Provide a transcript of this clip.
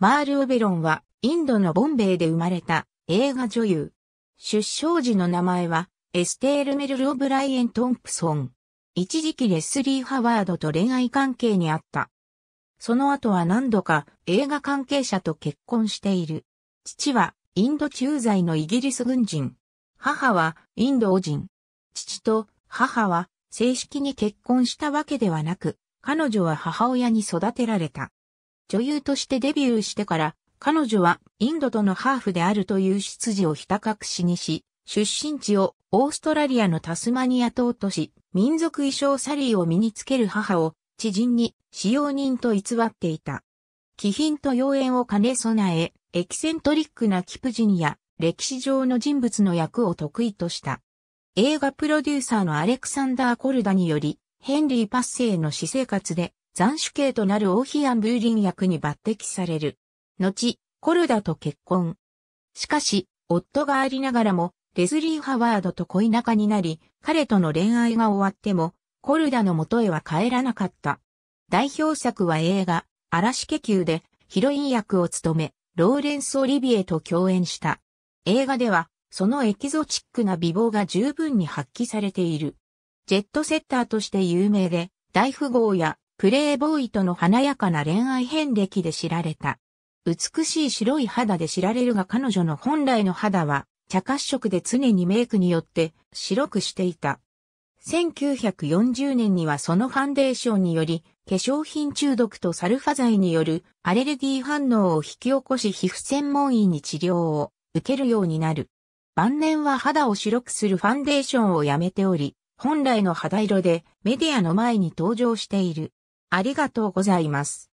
マール・オベロンは、インドのボンベイで生まれた映画女優。出生時の名前は、エステール・メルル・オブライエン・トンプソン。一時期レスリー・ハワードと恋愛関係にあった。その後は何度か映画関係者と結婚している。父はインド駐在のイギリス軍人。母はインド人。父と母は正式に結婚したわけではなく、彼女は母親に育てられた。女優としてデビューしてから、彼女はインドとのハーフであるという出自をひた隠しにし、出身地をオーストラリアのタスマニア島とし、民族衣装サリーを身につける母を知人に使用人と偽っていた。気品と妖艶を兼ね備え、エキセントリックなキプジンや歴史上の人物の役を得意とした。映画プロデューサーのアレクサンダー・コルダにより、ヘンリー・パッセイの私生活で斬首刑となるオーヒアン・ブーリン役に抜擢される。後、コルダと結婚。しかし、夫がありながらも、レズリー・ハワードと恋仲になり、彼との恋愛が終わっても、コルダの元へは帰らなかった。代表作は映画、嵐家球で、ヒロイン役を務め、ローレンス・オリビエと共演した。映画では、そのエキゾチックな美貌が十分に発揮されている。ジェットセッターとして有名で、大富豪やプレイボーイとの華やかな恋愛遍歴で知られた。美しい白い肌で知られるが彼女の本来の肌は茶褐色で常にメイクによって白くしていた。1940年にはそのファンデーションにより化粧品中毒とサルファ剤によるアレルギー反応を引き起こし皮膚専門医に治療を受けるようになる。晩年は肌を白くするファンデーションをやめており、本来の肌色でメディアの前に登場している。ありがとうございます。